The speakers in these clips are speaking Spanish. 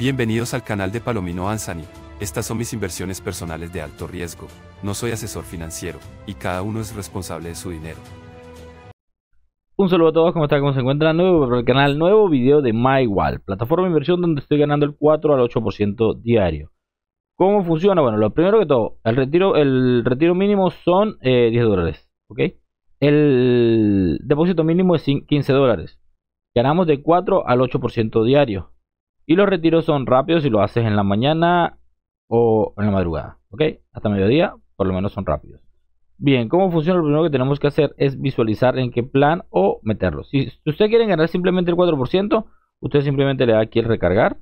Bienvenidos al canal de Palomino Anzani. Estas son mis inversiones personales de alto riesgo. No soy asesor financiero, y cada uno es responsable de su dinero. Un saludo a todos, ¿cómo están? ¿Cómo se encuentran? Nuevo el canal, nuevo video de MyWall, plataforma de inversión donde estoy ganando el 4 al 8% diario. ¿Cómo funciona? Bueno, lo primero que todo, el retiro, el retiro mínimo son 10 eh, dólares, ¿ok? El depósito mínimo es 15 dólares. Ganamos de 4 al 8% diario. Y los retiros son rápidos si lo haces en la mañana o en la madrugada. ¿Ok? Hasta mediodía, por lo menos son rápidos. Bien, ¿cómo funciona? Lo primero que tenemos que hacer es visualizar en qué plan o meterlo. Si usted quiere ganar simplemente el 4%, usted simplemente le da aquí el recargar.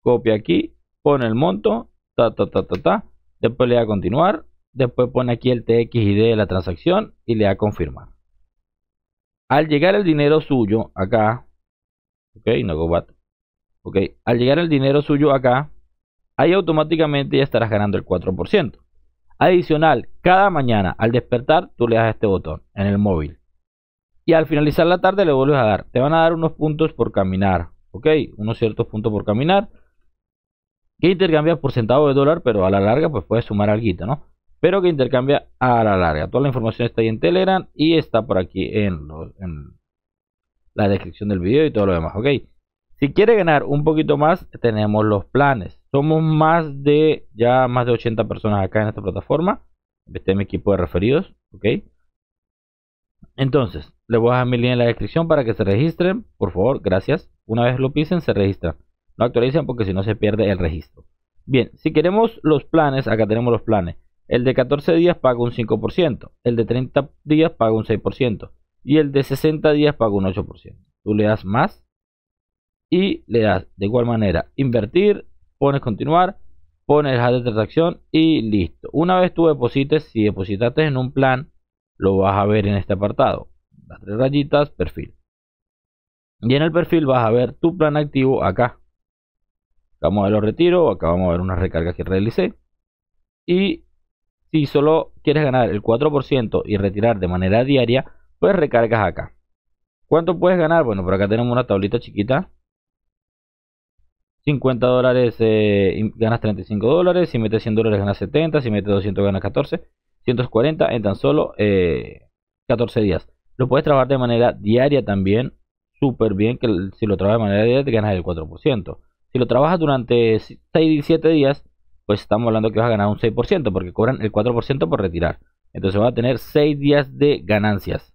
Copia aquí, pone el monto, ta, ta, ta, ta, ta. Después le da continuar. Después pone aquí el TXID de la transacción y le da confirmar. Al llegar el dinero suyo acá, ok, no go ¿ok? Al llegar el dinero suyo acá, ahí automáticamente ya estarás ganando el 4%. Adicional, cada mañana al despertar tú le das este botón en el móvil. Y al finalizar la tarde le vuelves a dar. Te van a dar unos puntos por caminar, ¿ok? Unos ciertos puntos por caminar. Que intercambia por centavo de dólar, pero a la larga pues puedes sumar algo, ¿no? Pero que intercambia a la larga. Toda la información está ahí en Telegram y está por aquí en, en la descripción del video y todo lo demás, ¿ok? Si quiere ganar un poquito más, tenemos los planes. Somos más de ya más de 80 personas acá en esta plataforma. Este es mi equipo de referidos, ¿ok? Entonces, le voy a dejar mi línea en la descripción para que se registren. Por favor, gracias. Una vez lo pisen, se registran. No actualicen porque si no se pierde el registro. Bien, si queremos los planes, acá tenemos los planes. El de 14 días paga un 5%, el de 30 días paga un 6% y el de 60 días paga un 8%. Tú le das más y le das de igual manera invertir, pones continuar, pones dejar de transacción y listo. Una vez tú deposites, si depositaste en un plan, lo vas a ver en este apartado. Las tres rayitas, perfil. Y en el perfil vas a ver tu plan activo acá. Acá vamos a ver los retiros, acá vamos a ver unas recargas que realicé. Y si solo quieres ganar el 4% y retirar de manera diaria, pues recargas acá. ¿Cuánto puedes ganar? Bueno, por acá tenemos una tablita chiquita 50 dólares eh, ganas 35 dólares, si metes 100 dólares ganas 70, si metes 200 ganas 14, 140 en tan solo 14 eh, días. Lo puedes trabajar de manera diaria también, súper bien, que si lo trabajas de manera diaria te ganas el 4%. Si lo trabajas durante 6 y días, pues estamos hablando que vas a ganar un 6%, porque cobran el 4% por retirar. Entonces vas a tener 6 días de ganancias.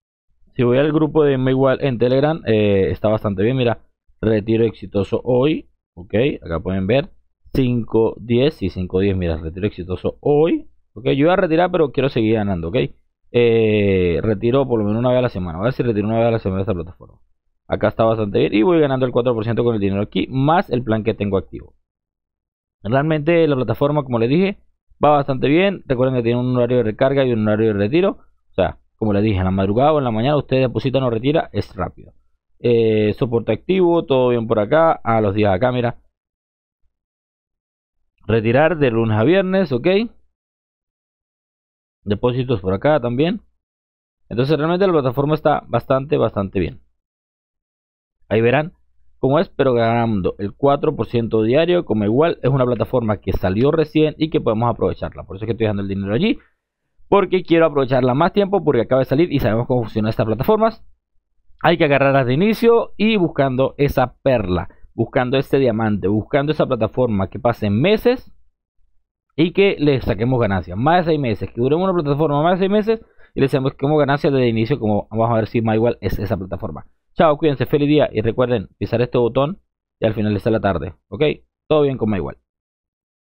Si voy al grupo de Maywall en Telegram, eh, está bastante bien, mira, retiro exitoso hoy, ok, acá pueden ver 5.10 y 5.10. mira, retiro exitoso hoy, ok, yo voy a retirar pero quiero seguir ganando, ok, eh, retiro por lo menos una vez a la semana, a ver si retiro una vez a la semana esta plataforma, acá está bastante bien y voy ganando el 4% con el dinero aquí, más el plan que tengo activo. Realmente la plataforma, como les dije, va bastante bien, recuerden que tiene un horario de recarga y un horario de retiro, o sea, como les dije, en la madrugada o en la mañana usted depositan o no retira, es rápido. Eh, soporte activo, todo bien por acá. A los días de cámara Retirar de lunes a viernes, ok. Depósitos por acá también. Entonces realmente la plataforma está bastante, bastante bien. Ahí verán cómo es, pero ganando el 4% diario, como igual es una plataforma que salió recién y que podemos aprovecharla. Por eso es que estoy dejando el dinero allí, porque quiero aprovecharla más tiempo, porque acaba de salir y sabemos cómo funcionan estas plataformas hay que agarrarlas de inicio y buscando esa perla, buscando este diamante, buscando esa plataforma que pasen meses y que le saquemos ganancias. Más de seis meses, que dure una plataforma más de seis meses y le saquemos ganancias desde inicio, como vamos a ver si igual es esa plataforma. Chao, cuídense, feliz día y recuerden pisar este botón y al final está la tarde, ¿ok? Todo bien con igual